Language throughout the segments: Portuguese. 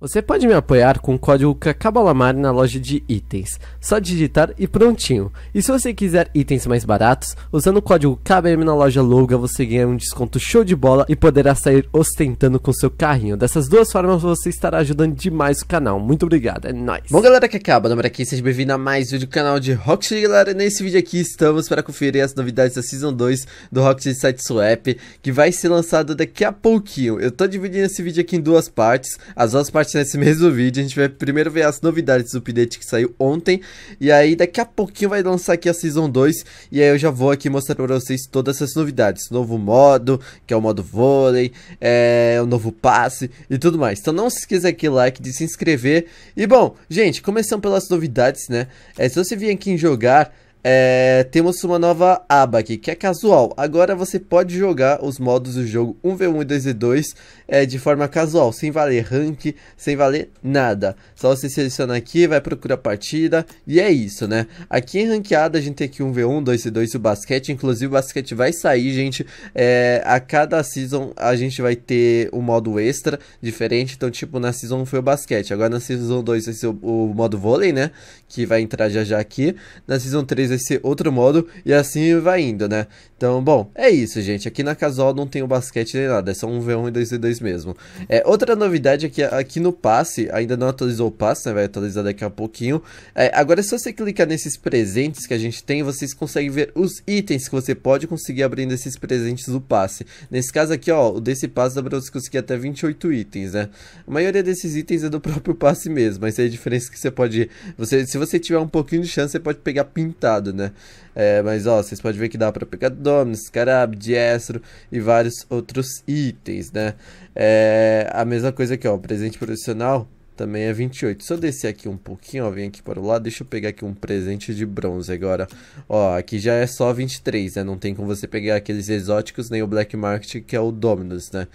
Você pode me apoiar com o código CACABALAMAR na loja de itens. Só digitar e prontinho. E se você quiser itens mais baratos, usando o código KBM na loja Louga você ganha um desconto show de bola e poderá sair ostentando com seu carrinho. Dessas duas formas você estará ajudando demais o canal. Muito obrigado, é nóis. Bom galera que acaba, número aqui, seja bem-vindo a mais um vídeo do canal de Rocket galera. Nesse vídeo aqui estamos para conferir as novidades da Season 2 do Rocket Site Swap, que vai ser lançado daqui a pouquinho. Eu tô dividindo esse vídeo aqui em duas partes. As duas partes parte, nesse mesmo vídeo, a gente vai primeiro ver as novidades do update que saiu ontem. E aí, daqui a pouquinho vai lançar aqui a Season 2. E aí eu já vou aqui mostrar pra vocês todas essas novidades. Novo modo, que é o modo vôlei, é, o novo passe e tudo mais. Então não se esqueça aqui, like, de se inscrever. E bom, gente, começando pelas novidades, né? É, se você vir aqui em jogar é, temos uma nova aba aqui, que é casual. Agora você pode jogar os modos do jogo 1v1 e 2v2 é, de forma casual, sem valer rank, sem valer nada. Só você seleciona aqui, vai procurar partida e é isso, né? Aqui em ranqueada a gente tem aqui 1v1, 2v2 e o basquete. Inclusive o basquete vai sair, gente. É, a cada season a gente vai ter um modo extra diferente. Então, tipo, na season 1 foi o basquete. Agora na season 2 vai ser o, o modo vôlei, né? Que vai entrar já já aqui. Na season 3 vai esse outro modo e assim vai indo, né? Então, bom, é isso, gente. Aqui na Casual não tem o basquete nem nada, é só um V1 e 2v2 mesmo. É, outra novidade é que aqui no passe, ainda não atualizou o passe, né? Vai atualizar daqui a pouquinho. É, agora é se você clicar nesses presentes que a gente tem, vocês conseguem ver os itens que você pode conseguir abrindo esses presentes do passe. Nesse caso aqui, ó, o desse passe dá pra você conseguir até 28 itens, né? A maioria desses itens é do próprio passe mesmo, mas é a diferença é que você pode... Você, se você tiver um pouquinho de chance, você pode pegar pintado errado, né? É, mas ó, vocês podem ver que dá para pegar Dominus, Carab, Diestro e vários outros itens, né? É, a mesma coisa aqui, ó, presente profissional também é 28. Se eu descer aqui um pouquinho, ó, vem aqui para o lado, deixa eu pegar aqui um presente de bronze agora. Ó, aqui já é só 23, né? Não tem como você pegar aqueles exóticos, nem o Black Market, que é o Dominus, né?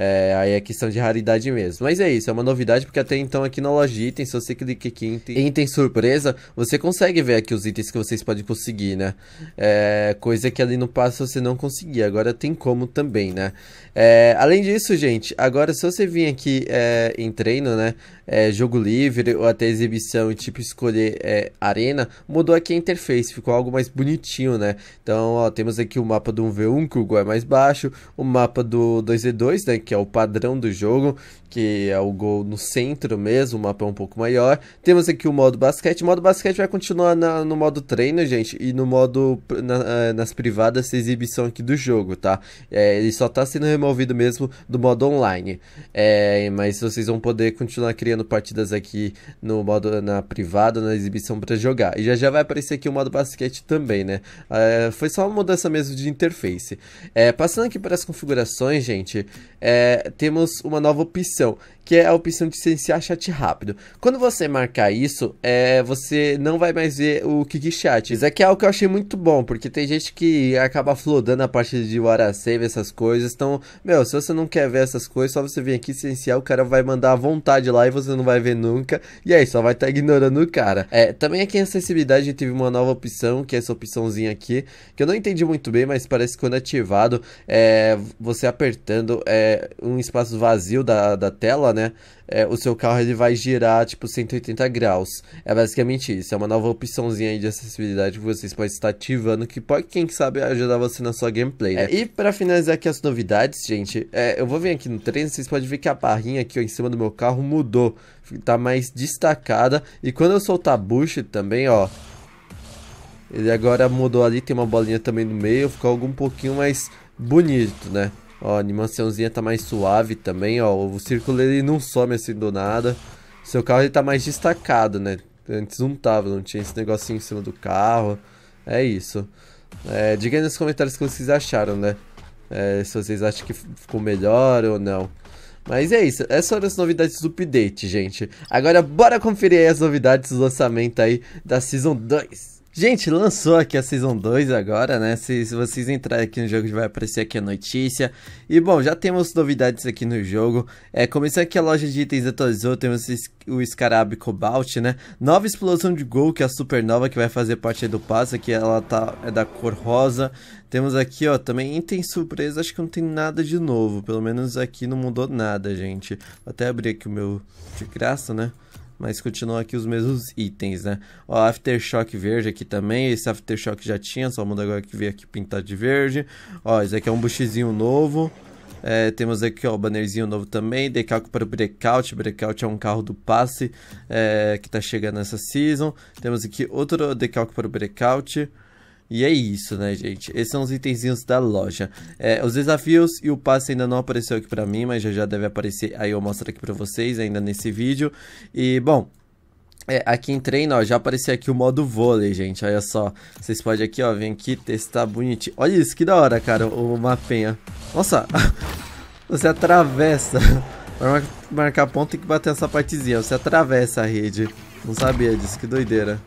É, aí é questão de raridade mesmo. Mas é isso, é uma novidade porque até então aqui na loja de itens, se você clica aqui em item, item surpresa, você consegue ver aqui os itens que vocês podem conseguir, né? É, coisa que ali no passo você não conseguia, agora tem como também, né? É, além disso, gente, agora se você vir aqui é, em treino, né? é, jogo livre ou até exibição e tipo escolher é, arena, mudou aqui a interface, ficou algo mais bonitinho, né? Então, ó, temos aqui o mapa do 1v1, que o gol é mais baixo, o mapa do 2v2, né, que é o padrão do jogo, que é o gol no centro mesmo, o mapa é um pouco maior. Temos aqui o modo basquete, o modo basquete vai continuar na, no modo treino, gente, e no modo na, é, nas privadas exibição aqui do jogo, tá? É, ele só tá sendo removido mesmo do modo online, é, mas vocês vão poder continuar criando criando partidas aqui no modo na privada, na exibição para jogar. E já já vai aparecer aqui o modo basquete também, né? É, foi só uma mudança mesmo de interface. É, passando aqui para as configurações, gente, é, temos uma nova opção que é a opção de silenciar chat rápido. Quando você marcar isso, é, você não vai mais ver o kick chat. É. Isso aqui é algo que eu achei muito bom, porque tem gente que acaba flodando a parte de Warasave, essas coisas. Então, meu, se você não quer ver essas coisas, só você vir aqui silenciar, o cara vai mandar à vontade lá e você não vai ver nunca. E aí, só vai estar tá ignorando o cara. É, também aqui em acessibilidade teve uma nova opção, que é essa opçãozinha aqui, que eu não entendi muito bem, mas parece que quando ativado, é, você apertando é, um espaço vazio da, da tela, né? né? É, o seu carro ele vai girar tipo 180 graus. É basicamente isso. É uma nova opçãozinha aí de acessibilidade que vocês podem estar ativando que pode, quem sabe, ajudar você na sua gameplay. Né? É, e para finalizar aqui as novidades, gente, é, eu vou vir aqui no treino, vocês podem ver que a barrinha aqui ó, em cima do meu carro mudou, tá mais destacada. E quando eu soltar bush também, ó, ele agora mudou ali, tem uma bolinha também no meio, ficou algo um pouquinho mais bonito, né? Ó, a animaçãozinha tá mais suave também, ó. O círculo ele não some assim do nada. Seu carro ele tá mais destacado, né? Antes não tava, não tinha esse negocinho em cima do carro. É isso. É, diga aí nos comentários o que vocês acharam, né? É, se vocês acham que ficou melhor ou não. Mas é isso, essas foram as novidades do update, gente. Agora bora conferir as novidades do lançamento aí da Season 2. Gente, lançou aqui a Season 2 agora, né? Se, se, vocês entrarem aqui no jogo, vai aparecer aqui a notícia. E bom, já temos novidades aqui no jogo. É, começando aqui a loja de itens atualizou, temos o Scarab Cobalt, né? Nova explosão de Gol, que é a supernova que vai fazer parte do passo, aqui ela tá é da cor rosa. Temos aqui, ó, também item surpresa, acho que não tem nada de novo, pelo menos aqui não mudou nada, gente. Vou até abrir aqui o meu de graça, né? mas continuam aqui os mesmos itens, né? Ó, Aftershock verde aqui também, esse Aftershock já tinha, só muda agora que veio aqui pintado de verde. Ó, esse aqui é um buchizinho novo. É, temos aqui ó, o bannerzinho novo também, decalco para o Breakout, Breakout é um carro do passe é, que está chegando nessa season. Temos aqui outro decalco para o Breakout. E é isso, né, gente? Esses são os itenzinhos da loja. É, os desafios e o passe ainda não apareceu aqui pra mim, mas já já deve aparecer. Aí eu mostro aqui pra vocês ainda nesse vídeo. E, bom, é, aqui em treino, ó, já apareceu aqui o modo vôlei, gente, olha só. Vocês podem aqui, ó, vir aqui testar bonitinho. Olha isso, que da hora, cara, o mapinha. Nossa, você atravessa. Pra marcar ponto tem que bater essa partezinha, você atravessa a rede. Não sabia disso, que doideira.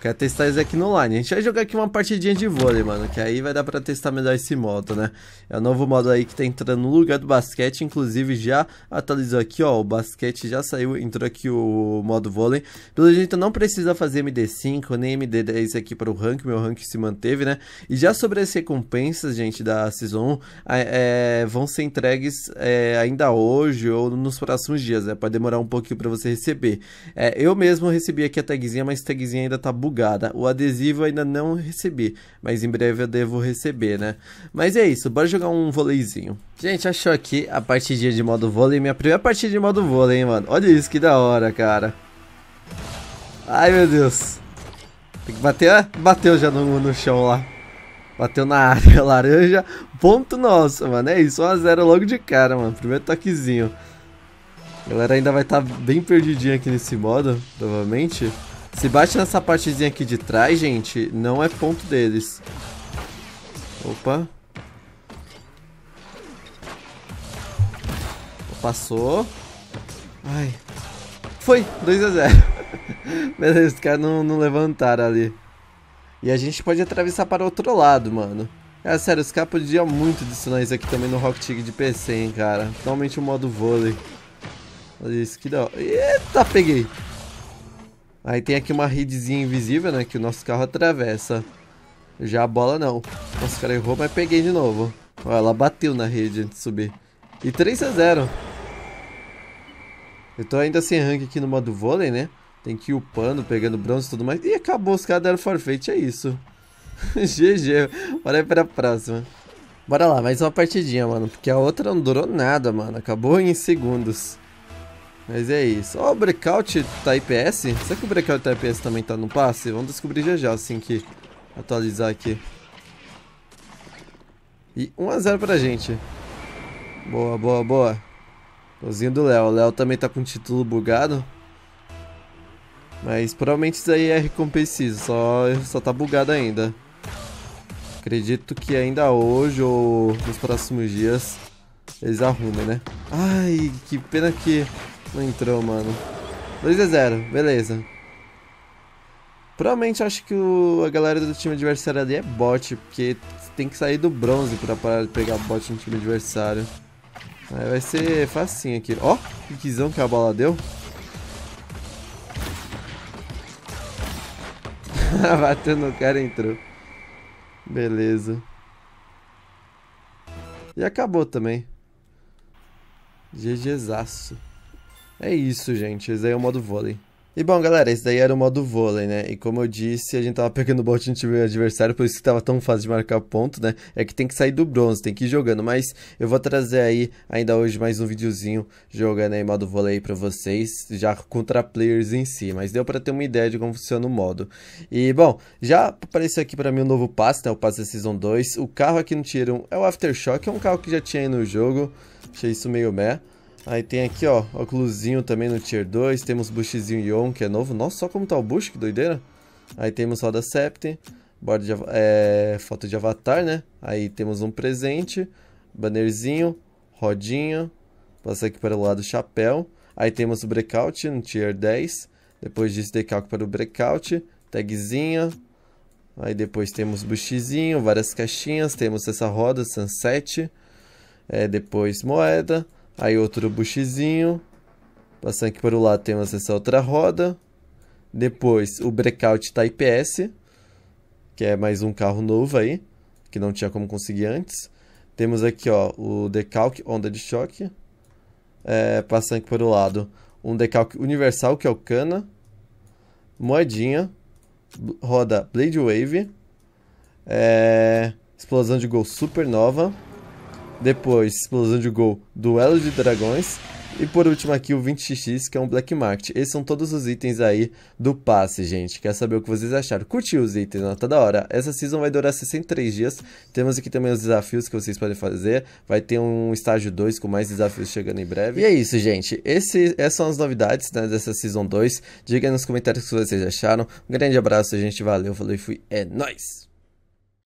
Quero testar isso aqui no online. A gente vai jogar aqui uma partidinha de vôlei, mano. Que aí vai dar pra testar melhor esse modo, né? É o novo modo aí que tá entrando no lugar do basquete. Inclusive já atualizou aqui, ó. O basquete já saiu, entrou aqui o modo vôlei. Pelo jeito não precisa fazer MD5 nem MD10 aqui pro rank. Meu rank se manteve, né? E já sobre as recompensas, gente, da Season 1, é, vão ser entregues é, ainda hoje ou nos próximos dias, né? Pode demorar um pouquinho pra você receber. É, eu mesmo recebi aqui a tagzinha, mas a tagzinha ainda tá bugada o adesivo ainda não recebi, mas em breve eu devo receber, né? Mas é isso, bora jogar um voleizinho. Gente, achou aqui a partidinha de modo vôlei, minha primeira partida de modo vôlei, hein, mano. Olha isso, que da hora, cara. Ai, meu Deus. Tem que bater, bateu já no, no chão lá. Bateu na área laranja, ponto nosso, mano. É isso, 1x0 logo de cara, mano. Primeiro toquezinho. A galera ainda vai estar tá bem perdidinha aqui nesse modo, provavelmente. Se bate nessa partezinha aqui de trás, gente, não é ponto deles. Opa. Passou. Ai. Foi! 2 a 0 Beleza, os caras não, não levantaram ali. E a gente pode atravessar para o outro lado, mano. É sério, os caras podiam muito adicionar isso aqui também no Rocket League de PC, hein, cara. Finalmente o modo vôlei. Olha isso que da hora. Eita, peguei! Aí tem aqui uma redezinha invisível, né? Que o nosso carro atravessa. Já a bola não. Nossa, o cara errou, mas peguei de novo. Ó, ela bateu na rede antes de subir. E 3 a 0 Eu tô ainda sem rank aqui no modo vôlei, né? Tem que ir upando, pegando bronze e tudo mais. E acabou, os caras deram forfeit, é isso. GG, bora pra próxima. Bora lá, mais uma partidinha, mano. Porque a outra não durou nada, mano. Acabou em segundos. Mas é isso. Ó, oh, o Breakout Type tá S. Será que o Breakout Type tá S também tá no passe? Vamos descobrir já já, assim que atualizar aqui. E 1x0 pra gente. Boa, boa, boa. Golzinho do Léo. O Léo também tá com título bugado. Mas provavelmente isso aí é recompensivo. Só, só tá bugado ainda. Acredito que ainda hoje ou nos próximos dias eles arrumem, né? Ai, que pena que não entrou, mano. 2x0, beleza. Provavelmente acho que o, a galera do time adversário ali é bot, porque tem que sair do bronze pra parar de pegar bot no time adversário. Aí vai ser facinho aqui. Ó, oh, que que a bola deu. Bateu no cara entrou. Beleza. E acabou também. GGzaço. É isso, gente. Esse daí é o modo vôlei. E bom, galera, esse daí era o modo vôlei, né? E como eu disse, a gente tava pegando o bot no adversário, por isso que tava tão fácil de marcar ponto, né? É que tem que sair do bronze, tem que ir jogando. Mas eu vou trazer aí, ainda hoje, mais um videozinho jogando aí modo vôlei pra vocês, já contra players em si. Mas deu pra ter uma ideia de como funciona o modo. E bom, já apareceu aqui pra mim o um novo passe, né? O passe da Season 2. O carro aqui no Tier 1 é o Aftershock, é um carro que já tinha aí no jogo. Achei isso meio meh. Aí tem aqui, ó, óculosinho também no Tier 2. Temos Bushzinho Yon, que é novo. Nossa, só como tá o Bush, que doideira. Aí temos Roda Sept, de, é, foto de avatar, né? Aí temos um presente, bannerzinho, rodinha. Passa aqui para o lado, chapéu. Aí temos o Breakout no Tier 10. Depois disso, decalque para o Breakout. Tagzinha. Aí depois temos Bushzinho, várias caixinhas. Temos essa roda, Sunset. É, depois moeda. Aí outro buchizinho. Passando aqui para o lado temos essa outra roda. Depois o Breakout Type tá S, que é mais um carro novo aí, que não tinha como conseguir antes. Temos aqui ó, o decalque onda de choque. É, passando aqui para o lado, um decalque universal que é o Cana. Moedinha. Roda Blade Wave. É, explosão de gol supernova. Depois, explosão de gol, duelo de dragões. E por último aqui o 20xx, que é um Black Market. Esses são todos os itens aí do passe, gente. Quer saber o que vocês acharam? Curtiu os itens, não? Tá da hora. Essa season vai durar 63 dias. Temos aqui também os desafios que vocês podem fazer. Vai ter um estágio 2 com mais desafios chegando em breve. E é isso, gente. Esse, essas são as novidades né, dessa season 2. Diga nos comentários o que vocês acharam. Um grande abraço, gente. Valeu, falou e fui. É nóis!